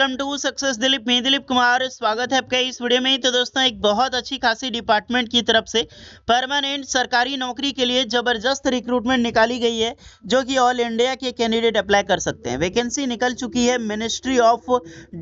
welcome to success Dilip मैं दिलीप कुमार स्वागत है आपका इस वीडियो में तो दोस्तों एक बहुत अच्छी खासी डिपार्टमेंट की तरफ से परमानेंट सरकारी नौकरी के लिए जबरदस्त रिक्रूटमेंट निकाली गई है जो कि ऑल इंडिया के कैंडिडेट अप्लाई कर सकते हैं वैकेंसी निकल चुकी है मिनिस्ट्री ऑफ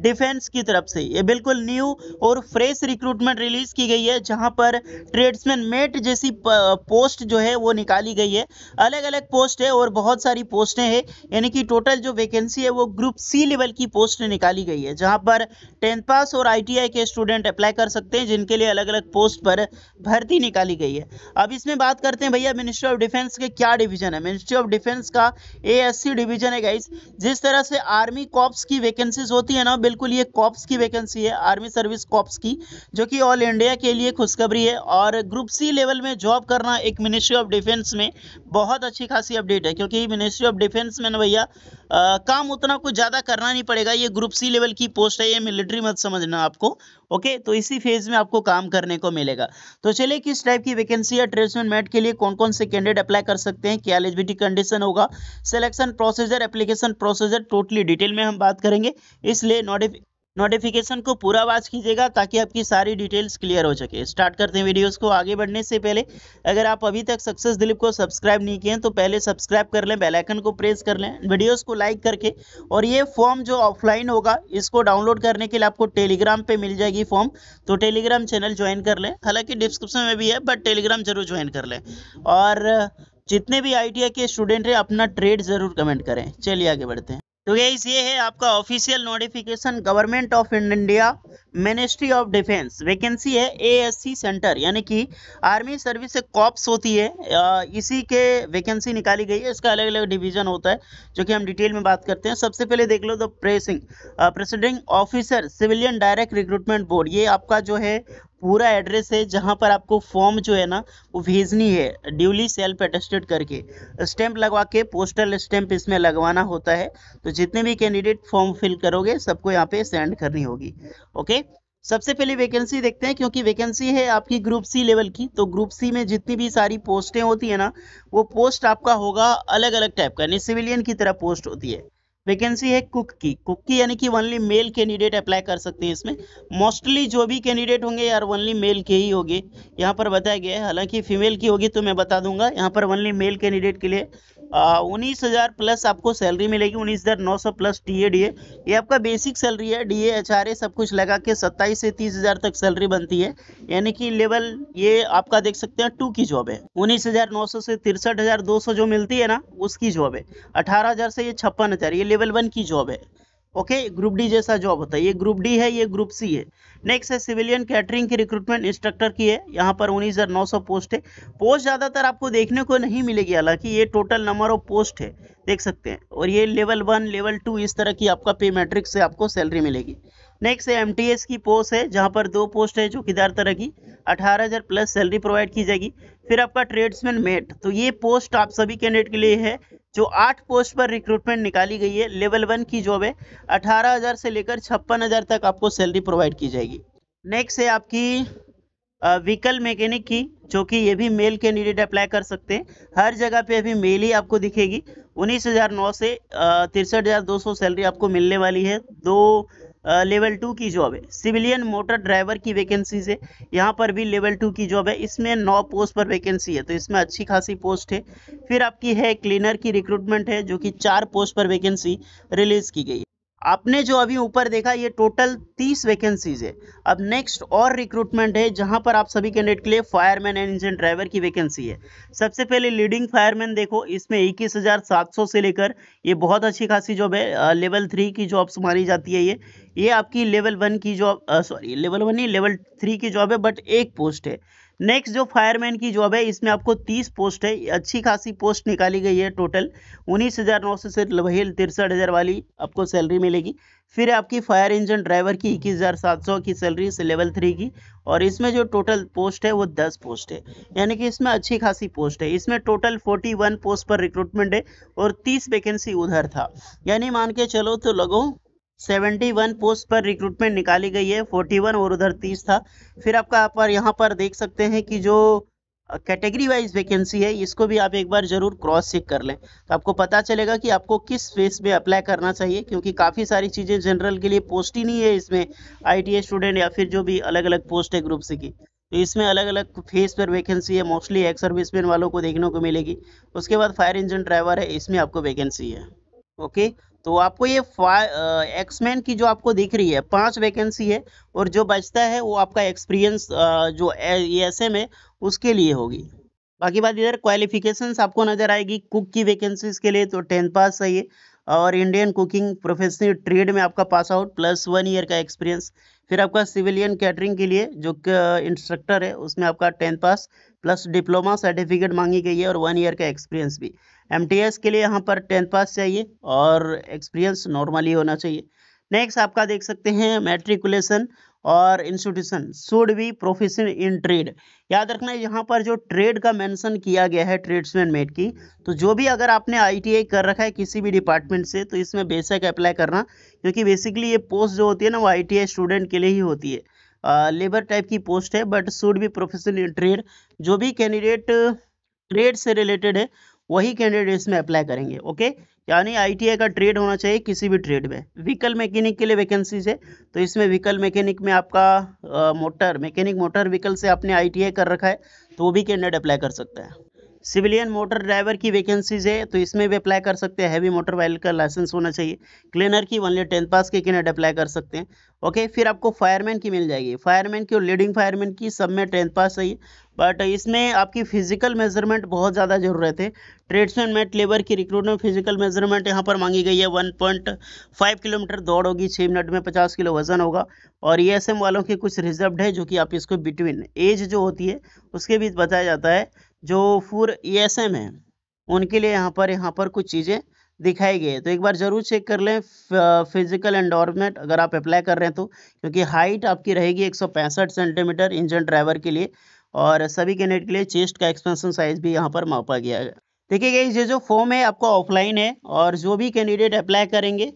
डिफेंस की तरफ से ये बिल्कुल न्यू और फ्रेश रिक्रूटमेंट रिलीज की गई है जहाँ पर ट्रेड्समैन मेट जैसी पोस्ट जो है वो निकाली गई है अलग अलग पोस्ट है और बहुत सारी पोस्टें हैं यानी कि टोटल जो वैकेंसी है वो ग्रुप सी लेवल की पोस्ट निकाली गई है जहां पर टेंथ पास और आईटीआई के स्टूडेंट अप्लाई कर सकते हैं जिनके लिए अलग अलग पोस्ट पर भर्ती निकाली गई है अब इसमें बात करते हैं भैया मिनिस्ट्री ऑफ डिफेंस के क्या डिवीजन है मिनिस्ट्री ऑफ डिफेंस का ए डिवीजन है गाइस जिस तरह से आर्मी कॉप्स की वैकेंसीज होती है ना बिल्कुल ये कॉप्स की वैकेंसी है आर्मी सर्विस कॉप्स की जो कि ऑल इंडिया के लिए खुशखबरी है और ग्रुप सी लेवल में जॉब करना एक मिनिस्ट्री ऑफ डिफेंस में बहुत अच्छी खासी अपडेट है क्योंकि मिनिस्ट्री ऑफ डिफेंस में ना भैया आ, काम उतना कुछ ज़्यादा करना नहीं पड़ेगा ये ग्रुप सी लेवल की पोस्ट है ये मिलिट्री मत समझना आपको ओके तो इसी फेज में आपको काम करने को मिलेगा तो चलिए किस टाइप की वैकेंसी या ट्रेड्समैन मेट के लिए कौन कौन से कैंडिडेट अप्लाई कर सकते हैं क्या एलिजिबिलिटी कंडीशन होगा selection procedure application procedure totally detail में हम बात करेंगे इसलिए नोटिफिक नोटिफिकेशन को पूरा वॉच कीजिएगा ताकि आपकी सारी डिटेल्स क्लियर हो सके स्टार्ट करते हैं वीडियोस को आगे बढ़ने से पहले अगर आप अभी तक सक्सेस दिलीप को सब्सक्राइब नहीं किए तो पहले सब्सक्राइब कर लें बेलाइकन को प्रेस कर लें वीडियोज़ को लाइक करके और ये फॉर्म जो ऑफलाइन होगा इसको डाउनलोड करने के लिए आपको टेलीग्राम पर मिल जाएगी फॉर्म तो टेलीग्राम चैनल ज्वाइन कर लें हालांकि डिस्क्रिप्शन में भी है बट टेलीग्राम जरूर ज्वाइन कर लें और जितने भी आई के स्टूडेंट हैं अपना ट्रेड ज़रूर कमेंट करें चलिए आगे बढ़ते हैं तो गैस ये है आपका official notification government of India ministry of defence vacancy है एएससी सेंटर यानी कि आर्मी सर्विस से कॉप्स होती है इसी के वैकेंसी निकाली गई है इसका अलग अलग डिवीजन होता है जो कि हम डिटेल में बात करते हैं सबसे पहले देख लो the pressing presiding officer civilian direct recruitment board ये आपका जो है पूरा एड्रेस है जहाँ पर आपको फॉर्म जो है ना वो भेजनी है ड्यूली सेल्फ अटेस्टेड करके स्टैंप लगवा के पोस्टल स्टैंप इसमें लगवाना होता है तो जितने भी कैंडिडेट फॉर्म फिल करोगे सबको यहाँ पे सेंड करनी होगी ओके सबसे पहले वैकेंसी देखते हैं क्योंकि वैकेंसी है आपकी ग्रुप सी लेवल की तो ग्रुप सी में जितनी भी सारी पोस्टें होती है ना वो पोस्ट आपका होगा अलग अलग टाइप का यानी सिविलियन की तरह पोस्ट होती है वैकेंसी है कुक की कुक की यानी कि ओनली मेल कैंडिडेट अप्लाई कर सकते हैं इसमें मोस्टली जो भी कैंडिडेट होंगे यार ओनली मेल के ही होंगे यहाँ पर बताया गया है हालांकि फीमेल की होगी तो मैं बता दूंगा यहाँ पर ओनली मेल कैंडिडेट के लिए उन्नीस हज़ार प्लस आपको सैलरी मिलेगी उन्नीस हज़ार नौ सौ प्लस डी डी ए ये आपका बेसिक सैलरी है डी एच आर ए सब कुछ लगा के सत्ताईस से तीस हज़ार तक सैलरी बनती है यानी कि लेवल ये आपका देख सकते हैं टू की जॉब है उन्नीस हज़ार नौ सौ से तिरसठ हज़ार दो सौ जो मिलती है ना उसकी जॉब है अठारह हज़ार से ये छप्पन हज़ार ये लेवल वन की जॉब है ओके ग्रुप डी जैसा जॉब होता है ये ग्रुप डी है ये ग्रुप सी है नेक्स्ट है सिविलियन कैटरिंग की रिक्रूटमेंट इंस्ट्रक्टर की है यहाँ पर उन्नीस हज़ार नौ सौ पोस्ट है पोस्ट ज़्यादातर आपको देखने को नहीं मिलेगी हालांकि ये टोटल नंबर ऑफ पोस्ट है देख सकते हैं और ये लेवल वन लेवल टू इस तरह की आपका पे मैट्रिक से आपको सैलरी मिलेगी नेक्स्ट है एम की पोस्ट है जहाँ पर दो पोस्ट है चौकीदार तरह की अठारह हज़ार प्लस सैलरी प्रोवाइड की जाएगी फिर आपका ट्रेड्समैन मेट तो ये पोस्ट आप सभी कैंडिडेट के लिए है जो आठ पोस्ट पर रिक्रूटमेंट निकाली गई है लेवल वन की जॉब है अठारह हज़ार से लेकर छप्पन हज़ार तक आपको सैलरी प्रोवाइड की जाएगी नेक्स्ट है आपकी व्हीकल मैकेनिक की जो कि ये भी मेल कैंडिडेट अप्लाई कर सकते हैं हर जगह पे अभी मेल ही आपको दिखेगी उन्नीस हज़ार नौ से तिरसठ हज़ार दो सौ सैलरी आपको मिलने वाली है दो लेवल टू की जॉब है सिविलियन मोटर ड्राइवर की वैकेंसीज है यहाँ पर भी लेवल टू की जॉब है इसमें नौ पोस्ट पर वैकेंसी है तो इसमें अच्छी खासी पोस्ट है फिर आपकी है क्लीनर की रिक्रूटमेंट है जो कि चार पोस्ट पर वैकेंसी रिलीज की गई है आपने जो अभी ऊपर देखा ये टोटल तीस वैकेंसीज है अब नेक्स्ट और रिक्रूटमेंट है जहां पर आप सभी कैंडिडेट के लिए फायरमैन एंड इंजन ड्राइवर की वैकेंसी है सबसे पहले लीडिंग फायरमैन देखो इसमें इक्कीस हजार सात सौ से लेकर ये बहुत अच्छी खासी जॉब है लेवल थ्री की जॉब्स मानी जाती है ये ये आपकी लेवल वन की जॉब सॉरी लेवल वन ही लेवल थ्री की जॉब है बट एक पोस्ट है नेक्स्ट जो फायरमैन की जॉब है इसमें आपको तीस पोस्ट है अच्छी खासी पोस्ट निकाली गई है टोटल उन्नीस हज़ार नौ सौ से वही तिरसठ हज़ार वाली आपको सैलरी मिलेगी फिर आपकी फायर इंजन ड्राइवर की इक्कीस हज़ार सात सौ की सैलरी से लेवल थ्री की और इसमें जो टोटल पोस्ट है वो दस पोस्ट है यानी कि इसमें अच्छी खासी पोस्ट है इसमें टोटल फोर्टी वन पोस्ट पर रिक्रूटमेंट है और तीस वैकेंसी उधर था यानी मान के चलो तो लगो 71 पोस्ट पर रिक्रूटमेंट निकाली गई है 41 और उधर 30 था फिर आपका आप पर यहाँ पर देख सकते हैं कि जो कैटेगरी वाइज वैकेंसी है इसको भी आप एक बार जरूर क्रॉस चेक कर लें तो आपको पता चलेगा कि आपको किस फेस में अप्लाई करना चाहिए क्योंकि काफ़ी सारी चीज़ें जनरल के लिए पोस्ट ही नहीं है इसमें आई e स्टूडेंट या फिर जो भी अलग अलग पोस्ट है से की तो इसमें अलग अलग फेस पर वैकेंसी है मोस्टली एक्स सर्विसमैन वालों को देखने को मिलेगी उसके बाद फायर इंजन ड्राइवर है इसमें आपको वैकेंसी है ओके तो आपको ये एक्समैन की जो आपको दिख रही है पांच वैकेंसी है और जो बचता है वो आपका एक्सपीरियंस जो एस एम है उसके लिए होगी बाकी बात इधर क्वालिफिकेशंस आपको नजर आएगी कुक की वैकेंसीज के लिए तो टेंथ पास चाहिए और इंडियन कुकिंग प्रोफेशनल ट्रेड में आपका pass out plus one year का एक्सपीरियंस फिर आपका सिविलियन कैटरिंग के लिए जो इंस्ट्रक्टर uh, है उसमें आपका tenth pass plus diploma certificate मांगी गई है और वन ईयर का एक्सपीरियंस भी एम के लिए यहाँ पर टेंथ पास चाहिए और एक्सपीरियंस नॉर्मली होना चाहिए नेक्स्ट आपका देख सकते हैं मेट्रिकुलेशन और institution should be profession in trade याद रखना यहाँ पर जो ट्रेड का मेंशन किया गया है ट्रेड्समैन मेड की तो जो भी अगर आपने आईटीआई कर रखा है किसी भी डिपार्टमेंट से तो इसमें बेसिक अप्लाई करना क्योंकि बेसिकली ये पोस्ट जो होती है ना वो आई स्टूडेंट के लिए ही होती है लेबर टाइप की पोस्ट है but should be profession in trade जो भी कैंडिडेट ट्रेड से रिलेटेड है वही कैंडिडेट इसमें अप्लाई करेंगे ओके यानी आई का ट्रेड होना चाहिए किसी भी ट्रेड में व्हीकल मैकेनिक के लिए वैकेंसीज है तो इसमें व्हीकल मैकेनिक में आपका मोटर मैकेनिक मोटर व्हीकल से आपने आई कर रखा है तो वो भी कैंडिडेट अप्लाई कर सकता है सिविलियन मोटर ड्राइवर की वैकेंसीज है तो इसमें भी अप्लाई कर सकते हैं हैवी मोटर वाइल का लाइसेंस होना चाहिए क्लीनर की वनली टेंथ पास के कैंडिडेट अप्लाई कर सकते हैं ओके फिर आपको फायरमैन की मिल जाएगी फायरमैन की और लीडिंग फायरमैन की सब में टेंथ पास चाहिए बट इसमें आपकी फिजिकल मेजरमेंट बहुत ज़्यादा ज़रूरत है ट्रेड्समैन मेट लेबर की रिक्रूटमेंट फिजिकल मेजरमेंट यहाँ पर मांगी गई है वन पॉइंट फाइव किलोमीटर दौड़ होगी छः मिनट में पचास किलो वजन होगा और ई e वालों के कुछ रिजर्व है जो कि आप इसको बिटवीन एज जो होती है उसके बीच बताया जाता है जो फूर ई एस एम है उनके लिए यहाँ पर यहाँ पर कुछ चीज़ें दिखाई गई है तो एक बार ज़रूर चेक कर लें फिजिकल एंडोरमेंट अगर आप अप्लाई कर रहे हैं तो क्योंकि हाइट आपकी रहेगी एक सेंटीमीटर इंजन ड्राइवर के लिए और सभी कैंडिडेट के लिए चेस्ट का एक्सपेंशन साइज भी यहाँ पर मापा गया है देखिए गई ये जो फॉर्म है आपका ऑफलाइन है और जो भी कैंडिडेट अप्लाई करेंगे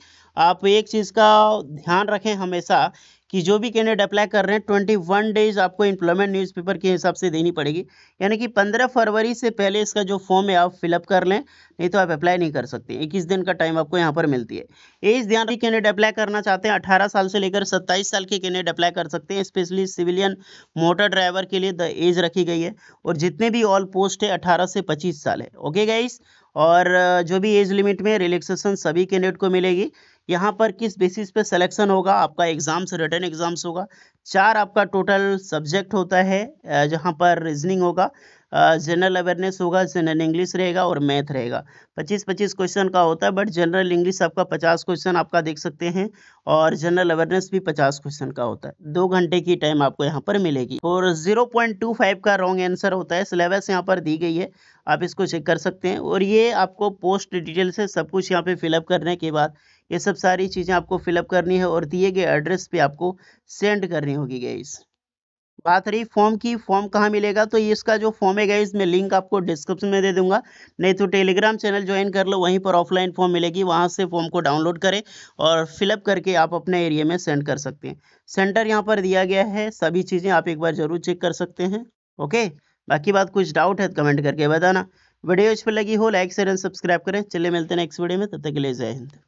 आप एक चीज़ का ध्यान रखें हमेशा कि जो भी कैंडिडेट अप्लाई कर रहे हैं ट्वेंटी वन डेज आपको न्यूज़ न्यूज़पेपर के हिसाब से देनी पड़ेगी यानी कि पंद्रह फरवरी से पहले इसका जो फॉर्म है आप फिलअप कर लें नहीं तो आप अप्लाई नहीं कर सकते इक्कीस दिन का टाइम आपको यहाँ पर मिलती है एज ध्यान रखिए कैंडिडेट अप्लाई करना चाहते हैं अठारह साल से लेकर सत्ताईस साल के कैंडिडेट अप्लाई कर सकते हैं स्पेशली सिविलियन मोटर ड्राइवर के लिए द एज रखी गई है और जितने भी ऑल पोस्ट है अठारह से पच्चीस साल है ओके गाइस और जो भी एज लिमिट में रिलैक्सेशन सभी कैंडिडेट को मिलेगी यहाँ पर किस बेसिस पे सिलेक्शन होगा आपका एग्ज़ाम्स रिटर्न एग्ज़ाम्स होगा चार आपका टोटल सब्जेक्ट होता है जहाँ पर रीजनिंग होगा जनरल अवेयरनेस होगा जनरल इंग्लिश रहेगा और मैथ रहेगा पच्चीस पच्चीस क्वेश्चन का होता है बट जनरल इंग्लिश आपका पचास क्वेश्चन आपका देख सकते हैं और जनरल अवेयरनेस भी पचास क्वेश्चन का होता है दो घंटे की टाइम आपको यहाँ पर मिलेगी और जीरो पॉइंट टू फाइव का रॉन्ग आंसर होता है सिलेबस यहाँ पर दी गई है आप इसको चेक कर सकते हैं और ये आपको पोस्ट डिटेल से सब कुछ यहाँ पर फिलअप करने के बाद ये सब सारी चीज़ें आपको फिलअप करनी है और दिए गए एड्रेस पे आपको सेंड करनी होगी गई बात रही फॉर्म की फॉर्म कहाँ मिलेगा तो इसका जो फॉर्म है गाइज मैं लिंक आपको डिस्क्रिप्शन में दे दूंगा नहीं तो टेलीग्राम चैनल ज्वाइन कर लो वहीं पर ऑफलाइन फॉर्म मिलेगी वहाँ से फॉर्म को डाउनलोड करें और फिलअप करके आप अपने एरिया में सेंड कर सकते हैं सेंटर यहाँ पर दिया गया है सभी चीज़ें आप एक बार ज़रूर चेक कर सकते हैं ओके बाकी बात कुछ डाउट है तो कमेंट करके बताना वीडियो इस पर लगी हो लाइक शेयर एंड सब्सक्राइब करें चलिए मिलते हैं नेक्स्ट वीडियो में तब तक के लिए जय हिंद